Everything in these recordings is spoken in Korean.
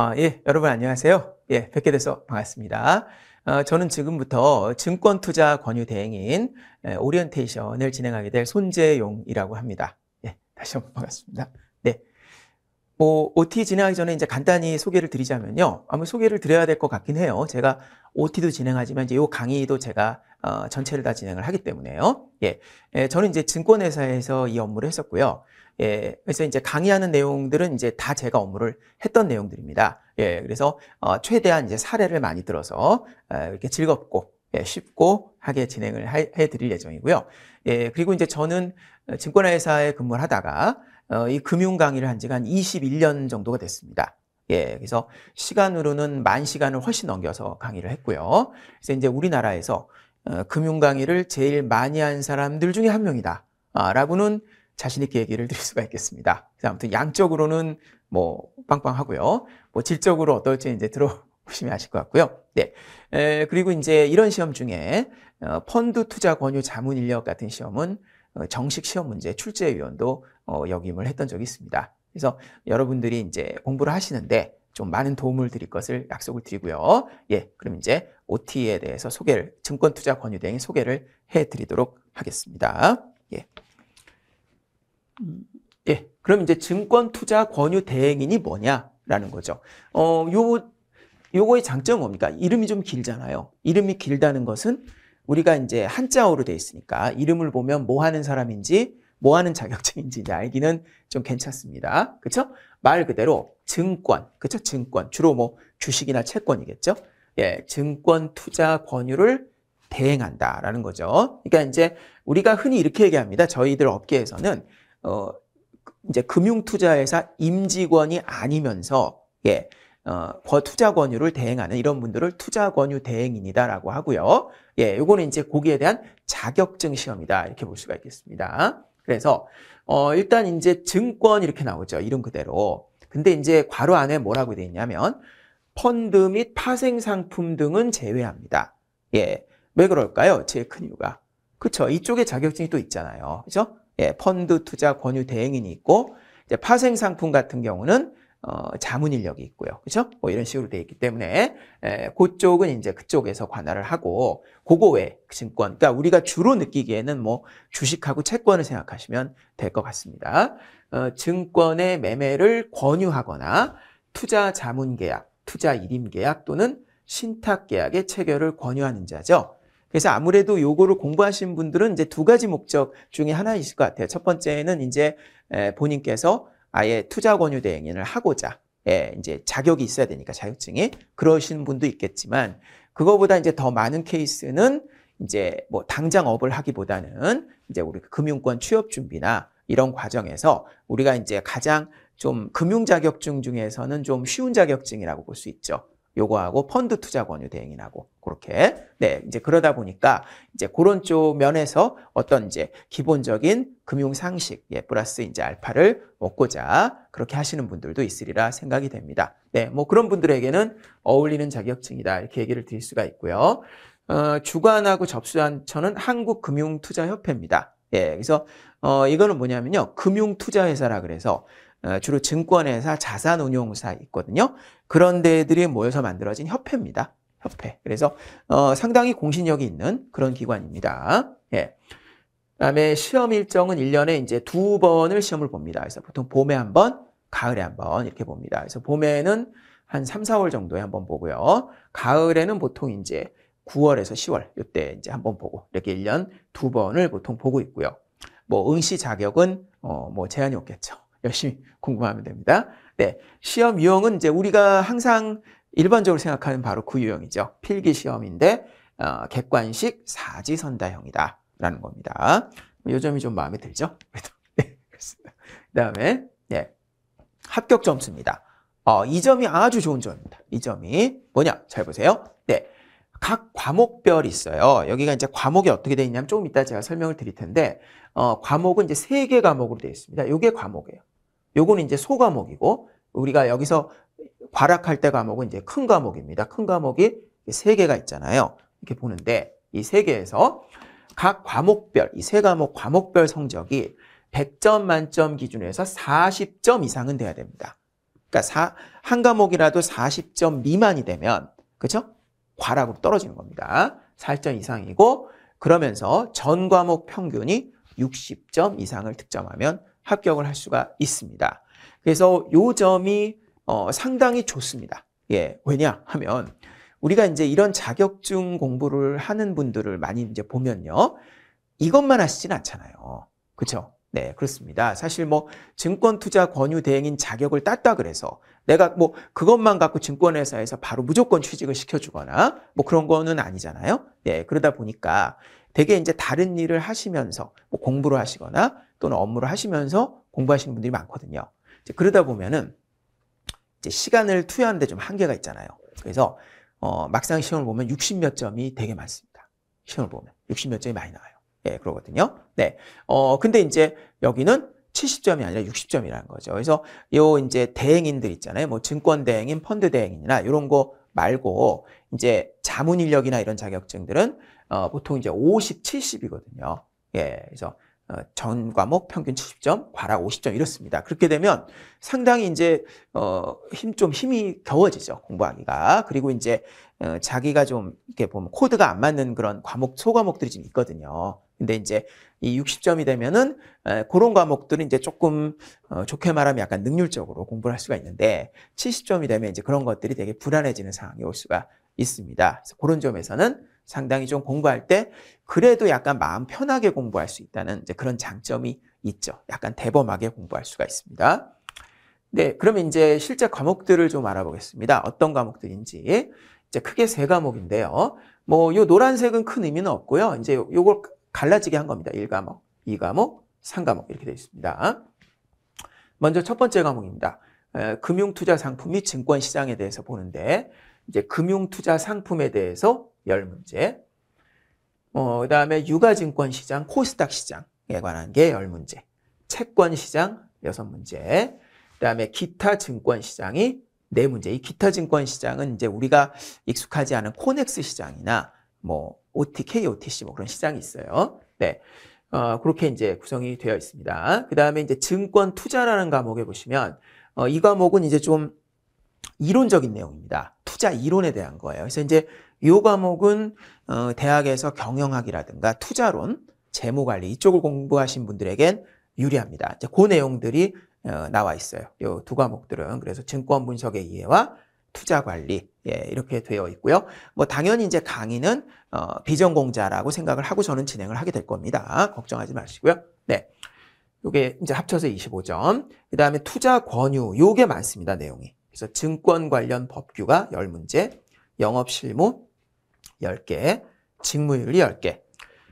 아, 예, 여러분 안녕하세요. 예, 뵙게 돼서 반갑습니다. 어, 저는 지금부터 증권 투자 권유 대행인 예, 오리엔테이션을 진행하게 될 손재용이라고 합니다. 예, 다시 한번 반갑습니다. 네. 뭐, OT 진행하기 전에 이제 간단히 소개를 드리자면요. 아무 소개를 드려야 될 것 같긴 해요. 제가 OT도 진행하지만 이제 이 강의도 제가 어, 전체를 다 진행을 하기 때문에요. 예, 예 저는 이제 증권회사에서 이 업무를 했었고요. 예, 그래서 이제 강의하는 내용들은 이제 다 제가 업무를 했던 내용들입니다. 예, 그래서 어, 최대한 이제 사례를 많이 들어서 어, 이렇게 즐겁고 예, 쉽고 하게 진행을 해 드릴 예정이고요. 예, 그리고 이제 저는 증권회사에 근무를 하다가 어, 이 금융 강의를 한 지가 한 21년 정도가 됐습니다. 예, 그래서 시간으로는 만 시간을 훨씬 넘겨서 강의를 했고요. 그래서 이제 우리나라에서 어, 금융 강의를 제일 많이 한 사람들 중에 한 명이다. 아, 라고는 자신있게 얘기를 드릴 수가 있겠습니다. 아무튼 양적으로는 뭐 빵빵하고요. 뭐 질적으로 어떨지 이제 들어보시면 아실 것 같고요. 네. 에, 그리고 이제 이런 시험 중에 어, 펀드 투자 권유 자문 인력 같은 시험은 어, 정식 시험 문제 출제위원도 어, 역임을 했던 적이 있습니다. 그래서 여러분들이 이제 공부를 하시는데 좀 많은 도움을 드릴 것을 약속을 드리고요. 예, 그럼 이제 OT에 대해서 소개를 증권투자 권유대행 소개를 해드리도록 하겠습니다. 예. 예, 그럼 이제 증권투자 권유대행인이 뭐냐라는 거죠. 어, 요 요거의 장점은 뭡니까? 이름이 좀 길잖아요. 이름이 길다는 것은 우리가 이제 한자어로 돼 있으니까 이름을 보면 뭐 하는 사람인지 뭐 하는 자격증인지 이제 알기는 좀 괜찮습니다. 그렇죠? 말 그대로 증권, 그쵸? 증권. 주로 뭐 주식이나 채권이겠죠? 예, 증권 투자 권유를 대행한다라는 거죠. 그러니까 이제 우리가 흔히 이렇게 얘기합니다. 저희들 업계에서는 어 그 이제 금융 투자회사 임직원이 아니면서 예, 어, 투자 권유를 대행하는 이런 분들을 투자 권유 대행인이다라고 하고요. 예, 요거는 이제 거기에 대한 자격증 시험이다. 이렇게 볼 수가 있겠습니다. 그래서 어, 일단 이제 증권 이렇게 나오죠. 이름 그대로. 근데 이제 괄호 안에 뭐라고 되어 있냐면 펀드 및 파생 상품 등은 제외합니다. 예. 왜 그럴까요? 제일 큰 이유가. 그렇죠 이쪽에 자격증이 또 있잖아요. 그죠? 예. 펀드 투자 권유 대행인이 있고, 이제 파생 상품 같은 경우는 어, 자문 인력이 있고요. 그렇죠? 뭐 이런 식으로 되어 있기 때문에 에, 그쪽은 이제 그쪽에서 관할을 하고 그거 외 증권, 그러니까 우리가 주로 느끼기에는 뭐 주식하고 채권을 생각하시면 될 것 같습니다. 어, 증권의 매매를 권유하거나 투자 자문 계약, 투자 일임 계약 또는 신탁 계약의 체결을 권유하는 자죠. 그래서 아무래도 요거를 공부하신 분들은 이제 두 가지 목적 중에 하나 이실것 같아요. 첫 번째는 이제 본인께서 아예 투자 권유 대행인을 하고자 예, 이제 자격이 있어야 되니까 자격증이 그러시는 분도 있겠지만 그거보다 이제 더 많은 케이스는 이제 뭐 당장 업을 하기보다는 이제 우리 그 금융권 취업 준비나 이런 과정에서 우리가 이제 가장 좀 금융 자격증 중에서는 좀 쉬운 자격증이라고 볼 수 있죠. 요거하고 펀드 투자 권유 대행인하고 그렇게 네 이제 그러다 보니까 이제 그런 쪽 면에서 어떤 이제 기본적인 금융 상식 예 플러스 이제 알파를 얻고자 그렇게 하시는 분들도 있으리라 생각이 됩니다. 네 뭐 그런 분들에게는 어울리는 자격증이다 이렇게 얘기를 드릴 수가 있고요. 어, 주관하고 접수한 처는 한국금융투자협회입니다. 예, 그래서 어 이거는 뭐냐면요, 금융투자회사라 그래서 어, 주로 증권회사, 자산운용사 있거든요. 그런 데들이 모여서 만들어진 협회입니다. 협회. 그래서 어, 상당히 공신력이 있는 그런 기관입니다. 예. 그다음에 시험 일정은 1년에 이제 두 번을 시험을 봅니다. 그래서 보통 봄에 한 번, 가을에 한 번 이렇게 봅니다. 그래서 봄에는 한 3, 4월 정도에 한 번 보고요. 가을에는 보통 이제 9월에서 10월 이때 이제 한번 보고 이렇게 1년 두 번을 보통 보고 있고요. 뭐 응시 자격은 어, 뭐 제한이 없겠죠. 열심히 공부하면 됩니다. 네. 시험 유형은 이제 우리가 항상 일반적으로 생각하는 바로 그 유형이죠. 필기 시험인데 어, 객관식 사지선다형이다 라는 겁니다. 뭐 요 점이 좀 마음에 들죠? 네, 그렇습니다. 그다음에 네. 합격 점수입니다. 어, 이 점이 아주 좋은 점입니다. 이 점이 뭐냐? 잘 보세요. 네. 각 과목별 있어요. 여기가 이제 과목이 어떻게 되어 있냐면 조금 이따 제가 설명을 드릴 텐데 어, 과목은 이제 세 개 과목으로 되어 있습니다. 요게 과목이에요. 요건 이제 소과목이고 우리가 여기서 과락할때 과목은 이제 큰 과목입니다. 큰 과목이 세 개가 있잖아요. 이렇게 보는데 이 세 개에서 각 과목별, 이 세 과목 과목별 성적이 100점 만점 기준에서 40점 이상은 돼야 됩니다. 그러니까 사, 한 과목이라도 40점 미만이 되면 그렇죠? 과락으로 떨어지는 겁니다. 4점 0 이상이고 그러면서 전 과목 평균이 60점 이상을 득점하면 합격을 할 수가 있습니다. 그래서 요 점이 어, 상당히 좋습니다. 예, 왜냐 하면 우리가 이제 이런 자격증 공부를 하는 분들을 많이 이제 보면요. 이것만 하시진 않잖아요. 그렇죠? 네, 그렇습니다. 사실 뭐 증권 투자 권유 대행인 자격을 땄다 그래서 내가 뭐 그것만 갖고 증권회사에서 바로 무조건 취직을 시켜주거나 뭐 그런 거는 아니잖아요. 예, 그러다 보니까 대개 이제 다른 일을 하시면서 뭐 공부를 하시거나 또는 업무를 하시면서 공부하시는 분들이 많거든요. 이제 그러다 보면은 이제 시간을 투여하는데 좀 한계가 있잖아요. 그래서 어, 막상 시험을 보면 60 몇 점이 되게 많습니다. 시험을 보면 60 몇 점이 많이 나와요. 예, 그러거든요. 네. 어, 근데 이제 여기는 70점이 아니라 60점이라는 거죠. 그래서 요 이제 대행인들 있잖아요. 뭐 증권 대행인, 펀드 대행인이나 이런 거 말고 이제 자문 인력이나 이런 자격증들은 어, 보통 이제 50, 70이거든요. 예, 그래서 어, 전 과목 평균 70점, 과락 50점 이렇습니다. 그렇게 되면 상당히 이제 어, 힘 좀 힘이 겨워지죠 공부하기가. 그리고 이제 어, 자기가 좀 이렇게 보면 코드가 안 맞는 그런 과목 소과목들이 좀 있거든요. 근데 이제 이 60점이 되면은 에, 그런 과목들은 이제 조금 어, 좋게 말하면 약간 능률적으로 공부를 할 수가 있는데 70점이 되면 이제 그런 것들이 되게 불안해지는 상황이 올 수가 있습니다. 그래서 그런 점에서는 상당히 좀 공부할 때 그래도 약간 마음 편하게 공부할 수 있다는 그런 장점이 있죠. 약간 대범하게 공부할 수가 있습니다. 네, 그러면 이제 실제 과목들을 좀 알아보겠습니다. 어떤 과목들인지. 이제 크게 세 과목인데요. 뭐, 요 노란색은 큰 의미는 없고요. 이제 요걸 갈라지게 한 겁니다. 1과목, 2과목, 3과목 이렇게 되어 있습니다. 먼저 첫 번째 과목입니다. 금융투자 상품 및 증권시장에 대해서 보는데 이제 금융투자 상품에 대해서 열 문제. 어, 뭐, 그 다음에 유가증권 시장, 코스닥 시장에 관한 게 열 문제. 채권 시장 여섯 문제. 그 다음에 기타 증권 시장이 네 문제. 이 기타 증권 시장은 이제 우리가 익숙하지 않은 코넥스 시장이나 뭐 OTK, OTC 뭐 그런 시장이 있어요. 네. 어, 그렇게 이제 구성이 되어 있습니다. 그 다음에 이제 증권 투자라는 과목에 보시면, 어, 이 과목은 이제 좀 이론적인 내용입니다. 투자 이론에 대한 거예요. 그래서 이제 이 과목은 어, 대학에서 경영학이라든가 투자론, 재무관리 이쪽을 공부하신 분들에겐 유리합니다. 이제 그 내용들이 어, 나와 있어요. 이 두 과목들은 그래서 증권 분석의 이해와 투자 관리 예, 이렇게 되어 있고요. 뭐 당연히 이제 강의는 어, 비전공자라고 생각을 하고 저는 진행을 하게 될 겁니다. 걱정하지 마시고요. 네. 요게 이제 합쳐서 25점. 그다음에 투자 권유 요게 많습니다. 내용이. 그래서 증권 관련 법규가 10문제, 영업 실무 10개, 직무윤리 10개,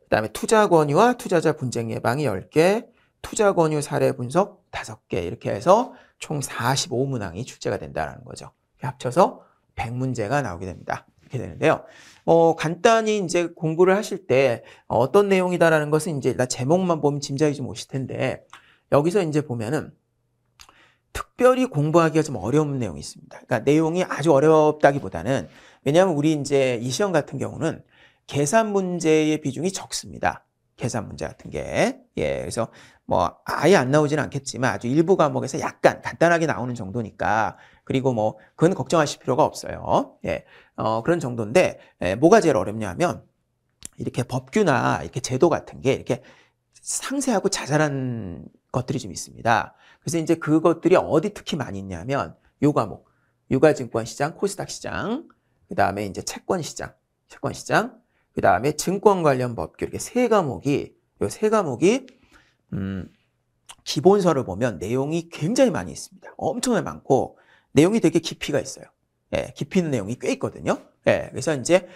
그 다음에 투자 권유와 투자자 분쟁 예방이 10개, 투자 권유 사례 분석 5개 이렇게 해서 총 45문항이 출제가 된다는 거죠. 합쳐서 100문제가 나오게 됩니다. 이렇게 되는데요. 어, 간단히 이제 공부를 하실 때 어떤 내용이다라는 것은 이제 일단 제목만 보면 짐작이 좀 오실 텐데 여기서 이제 보면은 특별히 공부하기가 좀 어려운 내용이 있습니다. 그러니까 내용이 아주 어렵다기보다는 왜냐하면 우리 이제 이 시험 같은 경우는 계산 문제의 비중이 적습니다. 계산 문제 같은 게. 예, 그래서 뭐 아예 안 나오지는 않겠지만 아주 일부 과목에서 약간 간단하게 나오는 정도니까 그리고 뭐 그건 걱정하실 필요가 없어요. 예, 어, 그런 정도인데 예, 뭐가 제일 어렵냐 면 이렇게 법규나 이렇게 제도 같은 게 이렇게 상세하고 자잘한 것들이 좀 있습니다. 그래서 이제 그것들이 어디 특히 많이 있냐면 요 과목. 유가증권 시장, 코스닥 시장, 그 다음에 이제 채권 시장, 채권 시장, 그 다음에 증권 관련 법규 이렇게 세 과목이 요 세 과목이 음 기본서를 보면 내용이 굉장히 많이 있습니다. 엄청나게 많고 내용이 되게 깊이가 있어요. 예, 깊이 있는 내용이 꽤 있거든요. 예, 그래서 이제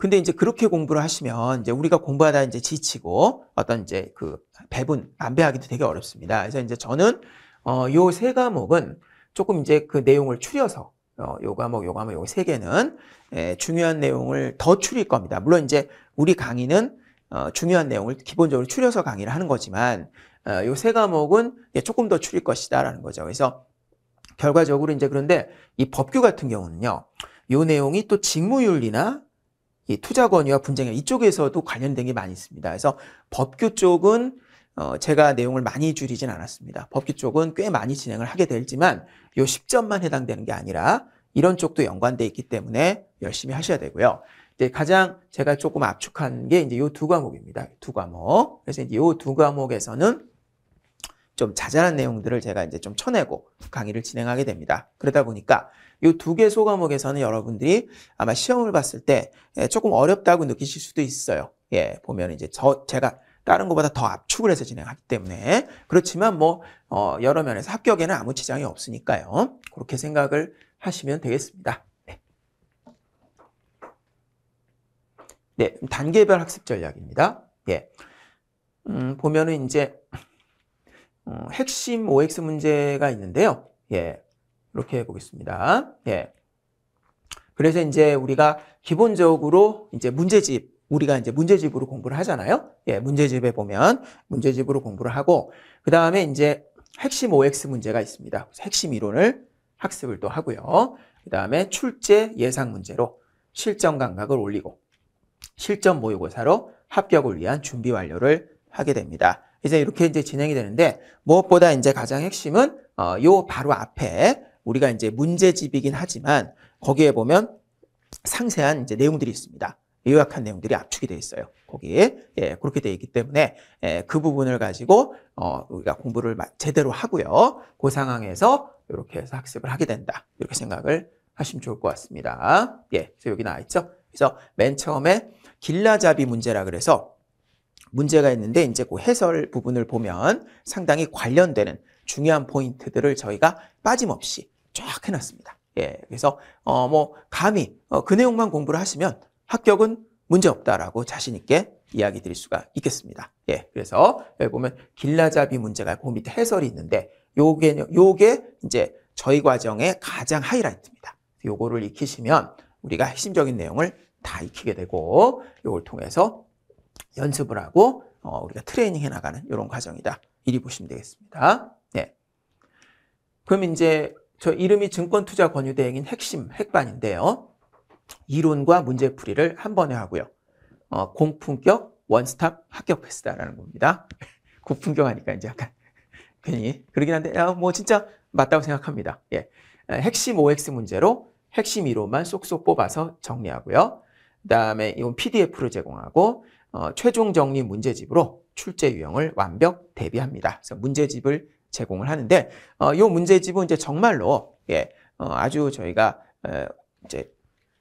근데 이제 그렇게 공부를 하시면 이제 우리가 공부하다 이제 지치고 어떤 이제 그 배분, 안배하기도 되게 어렵습니다. 그래서 이제 저는 어, 요 세 과목은 조금 이제 그 내용을 추려서 어, 요 과목, 요 과목, 요 세 개는 에, 예, 중요한 내용을 더 추릴 겁니다. 물론 이제 우리 강의는 어, 중요한 내용을 기본적으로 추려서 강의를 하는 거지만 어, 요 세 과목은 예, 조금 더 추릴 것이다라는 거죠. 그래서 결과적으로 이제 그런데 이 법규 같은 경우는요. 요 내용이 또 직무윤리나 이 투자 권유와 분쟁 이쪽에서도 관련된 게 많이 있습니다. 그래서 법규 쪽은 어, 제가 내용을 많이 줄이진 않았습니다. 법규 쪽은 꽤 많이 진행을 하게 되지만 요 10점만 해당되는 게 아니라 이런 쪽도 연관돼 있기 때문에 열심히 하셔야 되고요. 이제 가장 제가 조금 압축한 게 이제 요 두 과목입니다. 두 과목. 그래서 이두 과목에서는 좀 자잘한 내용들을 제가 이제 좀 쳐내고 강의를 진행하게 됩니다. 그러다 보니까 이 두 개 소과목에서는 여러분들이 아마 시험을 봤을 때 예, 조금 어렵다고 느끼실 수도 있어요. 예, 보면 이제 저 제가 다른 것보다 더 압축을 해서 진행하기 때문에 그렇지만 뭐 어, 여러 면에서 합격에는 아무 지장이 없으니까요. 그렇게 생각을 하시면 되겠습니다. 네, 네 단계별 학습 전략입니다. 예, 음, 보면은 이제 어, 핵심 OX 문제가 있는데요. 예. 이렇게 보겠습니다. 예. 그래서 이제 우리가 기본적으로 이제 문제집 우리가 이제 문제집으로 공부를 하잖아요. 예, 문제집에 보면 문제집으로 공부를 하고 그 다음에 이제 핵심 OX 문제가 있습니다. 핵심 이론을 학습을 또 하고요. 그 다음에 출제 예상 문제로 실전 감각을 올리고 실전 모의고사로 합격을 위한 준비 완료를 하게 됩니다. 이제 이렇게 이제 진행이 되는데 무엇보다 이제 가장 핵심은 어, 요 바로 앞에 우리가 이제 문제집이긴 하지만 거기에 보면 상세한 이제 내용들이 있습니다. 요약한 내용들이 압축이 되어 있어요. 거기에 예, 그렇게 되어 있기 때문에 예, 그 부분을 가지고 어, 우리가 공부를 제대로 하고요. 그 상황에서 이렇게 해서 학습을 하게 된다. 이렇게 생각을 하시면 좋을 것 같습니다. 예, 그래서 여기 나와 있죠. 그래서 맨 처음에 길라잡이 문제라 그래서 문제가 있는데 이제 그 해설 부분을 보면 상당히 관련되는 중요한 포인트들을 저희가 빠짐없이 쫙 해놨습니다. 예, 그래서 어 뭐 감히 어, 그 내용만 공부를 하시면 합격은 문제 없다라고 자신 있게 이야기 드릴 수가 있겠습니다. 예, 그래서 여기 보면 길라잡이 문제가 그 밑에 해설이 있는데 요게 요게 이제 저희 과정의 가장 하이라이트입니다. 요거를 익히시면 우리가 핵심적인 내용을 다 익히게 되고 요걸 통해서 연습을 하고 어, 우리가 트레이닝 해나가는 이런 과정이다. 이리 보시면 되겠습니다. 네. 그럼 이제 저 이름이 증권투자 권유대행인 핵심, 핵반인데요. 이론과 문제풀이를 한 번에 하고요. 어, 공품격 원스탑 합격 패스다라는 겁니다. 고품격 하니까 이제 약간 괜히 그러긴 한데 아, 뭐 진짜 맞다고 생각합니다. 예. 핵심 OX 문제로 핵심 이론만 쏙쏙 뽑아서 정리하고요. 그 다음에 이건 PDF로 제공하고 어, 최종 정리 문제집으로 출제 유형을 완벽 대비합니다. 그래서 문제집을 제공을 하는데 이 어, 문제집은 이제 정말로 예, 어, 아주 저희가 이제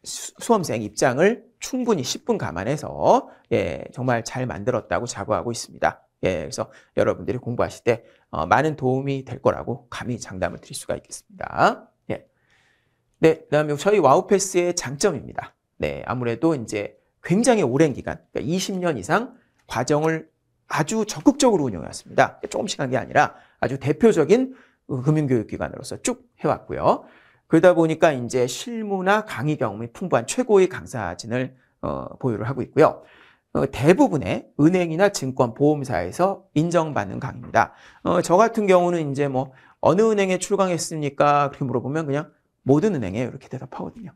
수, 험생 입장을 충분히 10분 감안해서 예, 정말 잘 만들었다고 자부하고 있습니다. 예, 그래서 여러분들이 공부하실 때 많은 도움이 될 거라고 감히 장담을 드릴 수가 있겠습니다. 예. 네, 그다음에 저희 와우패스의 장점입니다. 네, 아무래도 이제 굉장히 오랜 기간, 그러니까 20년 이상 과정을 아주 적극적으로 운영해왔습니다. 조금씩 한 게 아니라 아주 대표적인 금융교육기관으로서 쭉 해왔고요. 그러다 보니까 이제 실무나 강의 경험이 풍부한 최고의 강사진을 어, 보유를 하고 있고요. 어, 대부분의 은행이나 증권 보험사에서 인정받는 강입니다. 의 어, 저 같은 경우는 이제 뭐 어느 은행에 출강했습니까? 그렇게 물어보면 그냥 모든 은행에 이렇게 대답하거든요.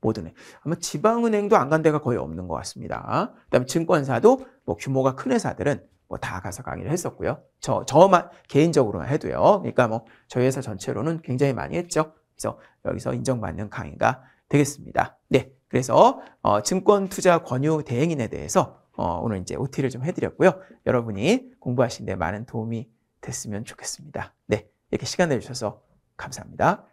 모든 아마 지방은행도 안 간 데가 거의 없는 것 같습니다. 그다음에 증권사도 뭐 규모가 큰 회사들은 뭐 다 가서 강의를 했었고요. 저 저만 개인적으로만 해도요. 그러니까 뭐 저희 회사 전체로는 굉장히 많이 했죠. 그래서 여기서 인정받는 강의가 되겠습니다. 네, 그래서 어, 증권투자 권유 대행인에 대해서 어, 오늘 이제 OT를 좀 해드렸고요. 여러분이 공부하시는데 많은 도움이 됐으면 좋겠습니다. 네, 이렇게 시간 내주셔서 감사합니다.